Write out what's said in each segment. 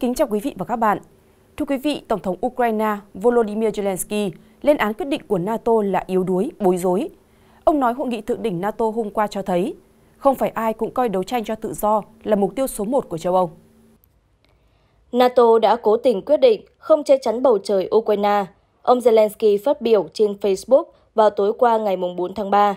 Kính chào quý vị và các bạn. Thưa quý vị, Tổng thống Ukraine Volodymyr Zelensky lên án quyết định của NATO là yếu đuối, bối rối. Ông nói hội nghị thượng đỉnh NATO hôm qua cho thấy không phải ai cũng coi đấu tranh cho tự do là mục tiêu số một của châu Âu. NATO đã cố tình quyết định không che chắn bầu trời Ukraine. Ông Zelensky phát biểu trên Facebook vào tối qua ngày 4 tháng 3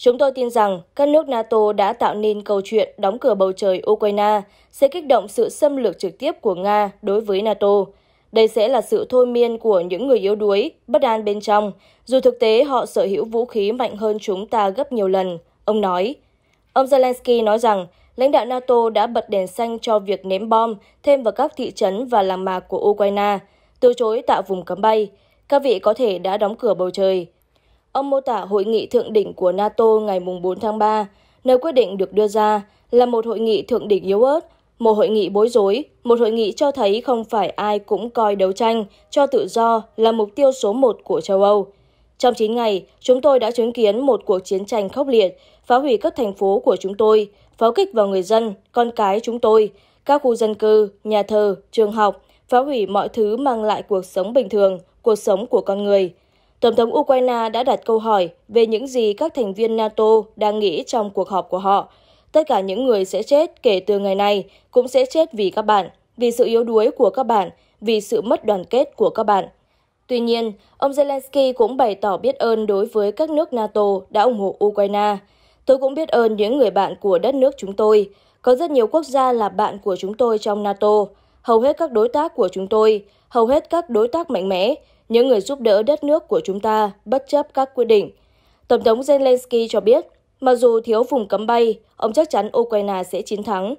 Chúng tôi tin rằng các nước NATO đã tạo nên câu chuyện đóng cửa bầu trời Ukraine sẽ kích động sự xâm lược trực tiếp của Nga đối với NATO. Đây sẽ là sự thôi miên của những người yếu đuối, bất an bên trong, dù thực tế họ sở hữu vũ khí mạnh hơn chúng ta gấp nhiều lần, ông nói. Ông Zelensky nói rằng lãnh đạo NATO đã bật đèn xanh cho việc ném bom thêm vào các thị trấn và làng mạc của Ukraine, từ chối tạo vùng cấm bay. Các vị có thể đã đóng cửa bầu trời. Ông mô tả hội nghị thượng đỉnh của NATO ngày 4 tháng 3, nơi quyết định được đưa ra là một hội nghị thượng đỉnh yếu ớt, một hội nghị bối rối, một hội nghị cho thấy không phải ai cũng coi đấu tranh cho tự do là mục tiêu số một của châu Âu. Trong 9 ngày, chúng tôi đã chứng kiến một cuộc chiến tranh khốc liệt, phá hủy các thành phố của chúng tôi, pháo kích vào người dân, con cái chúng tôi, các khu dân cư, nhà thờ, trường học, phá hủy mọi thứ mang lại cuộc sống bình thường, cuộc sống của con người. Tổng thống Ukraine đã đặt câu hỏi về những gì các thành viên NATO đang nghĩ trong cuộc họp của họ. Tất cả những người sẽ chết kể từ ngày này cũng sẽ chết vì các bạn, vì sự yếu đuối của các bạn, vì sự mất đoàn kết của các bạn. Tuy nhiên, ông Zelensky cũng bày tỏ biết ơn đối với các nước NATO đã ủng hộ Ukraine. Tôi cũng biết ơn những người bạn của đất nước chúng tôi. Có rất nhiều quốc gia là bạn của chúng tôi trong NATO. Hầu hết các đối tác của chúng tôi, hầu hết các đối tác mạnh mẽ, những người giúp đỡ đất nước của chúng ta bất chấp các quy định. Tổng thống Zelensky cho biết, mặc dù thiếu vùng cấm bay, ông chắc chắn Ukraine sẽ chiến thắng.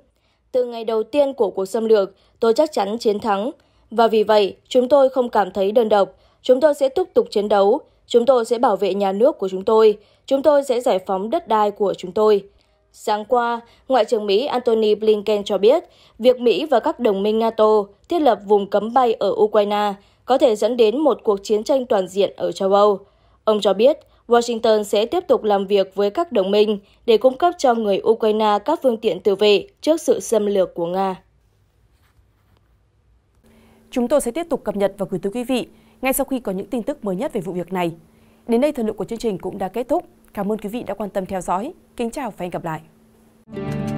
Từ ngày đầu tiên của cuộc xâm lược, tôi chắc chắn chiến thắng. Và vì vậy, chúng tôi không cảm thấy đơn độc. Chúng tôi sẽ tiếp tục chiến đấu. Chúng tôi sẽ bảo vệ nhà nước của chúng tôi. Chúng tôi sẽ giải phóng đất đai của chúng tôi. Sáng qua, Ngoại trưởng Mỹ Antony Blinken cho biết việc Mỹ và các đồng minh NATO thiết lập vùng cấm bay ở Ukraine có thể dẫn đến một cuộc chiến tranh toàn diện ở châu Âu. Ông cho biết, Washington sẽ tiếp tục làm việc với các đồng minh để cung cấp cho người Ukraine các phương tiện tự vệ trước sự xâm lược của Nga. Chúng tôi sẽ tiếp tục cập nhật và gửi tới quý vị ngay sau khi có những tin tức mới nhất về vụ việc này. Đến đây thời lượng của chương trình cũng đã kết thúc. Cảm ơn quý vị đã quan tâm theo dõi. Kính chào và hẹn gặp lại.